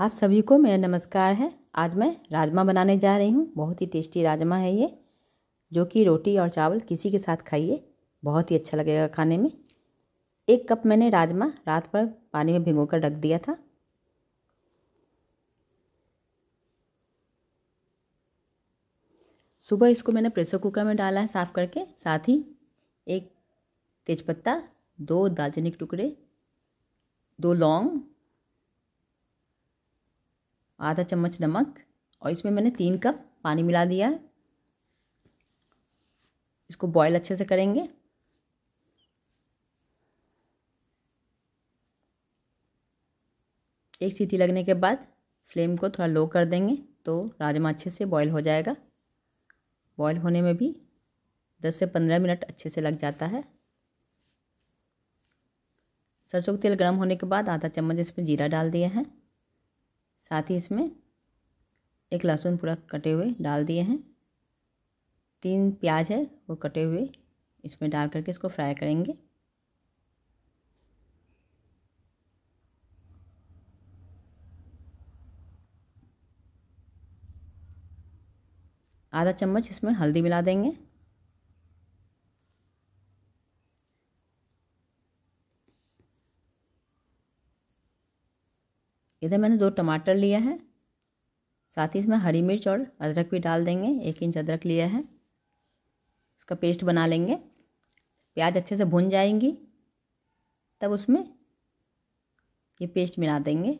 आप सभी को मेरा नमस्कार है आज मैं राजमा बनाने जा रही हूँ बहुत ही टेस्टी राजमा है ये जो कि रोटी और चावल किसी के साथ खाइए बहुत ही अच्छा लगेगा खाने में एक कप मैंने राजमा रात भर पानी में भिगो कर रख दिया था सुबह इसको मैंने प्रेशर कुकर में डाला है साफ़ करके साथ ही एक तेज़पत्ता दो दालचीनी के टुकड़े दो लौंग आधा चम्मच नमक और इसमें मैंने तीन कप पानी मिला दिया है इसको बॉईल अच्छे से करेंगे एक सीटी लगने के बाद फ्लेम को थोड़ा लो कर देंगे तो राजमा अच्छे से बॉईल हो जाएगा बॉयल होने में भी दस से पंद्रह मिनट अच्छे से लग जाता है सरसों का तेल गर्म होने के बाद आधा चम्मच इसमें जीरा डाल दिया है साथ ही इसमें एक लहसुन पूरा कटे हुए डाल दिए हैं तीन प्याज है वो कटे हुए इसमें डाल करके इसको फ्राई करेंगे आधा चम्मच इसमें हल्दी मिला देंगे इधर मैंने दो टमाटर लिया है साथ ही इसमें हरी मिर्च और अदरक भी डाल देंगे एक इंच अदरक लिया है इसका पेस्ट बना लेंगे प्याज अच्छे से भुन जाएंगी तब उसमें ये पेस्ट मिला देंगे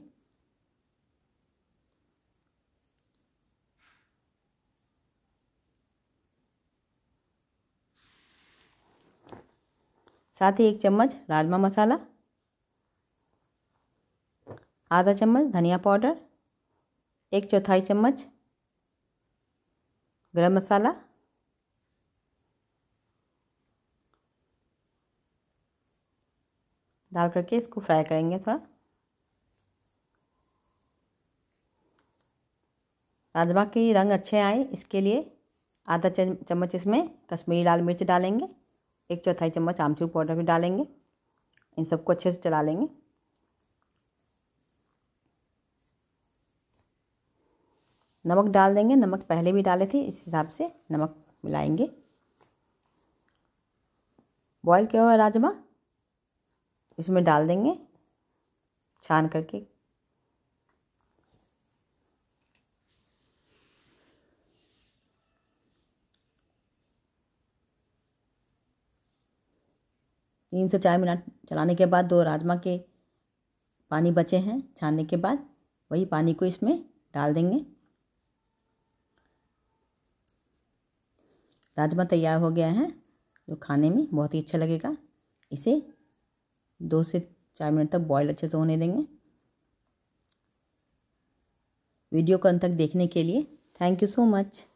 साथ ही एक चम्मच राजमा मसाला आधा चम्मच धनिया पाउडर एक चौथाई चम्मच गरम मसाला डाल करके इसको फ्राई करेंगे थोड़ा राजमा के रंग अच्छे आए इसके लिए आधा चम्मच इसमें कश्मीरी लाल मिर्च डालेंगे एक चौथाई चम्मच आमचूर पाउडर भी डालेंगे इन सबको अच्छे से चला लेंगे नमक डाल देंगे नमक पहले भी डाले थे इस हिसाब से नमक मिलाएंगे बॉईल किया हुआ राजमा इसमें डाल देंगे छान करके तीन से चार मिनट चलाने के बाद दो राजमा के पानी बचे हैं छानने के बाद वही पानी को इसमें डाल देंगे राजमा तैयार हो गया है जो खाने में बहुत ही अच्छा लगेगा इसे दो से चार मिनट तक बॉयल अच्छे से होने देंगे वीडियो को अंत तक देखने के लिए थैंक यू सो मच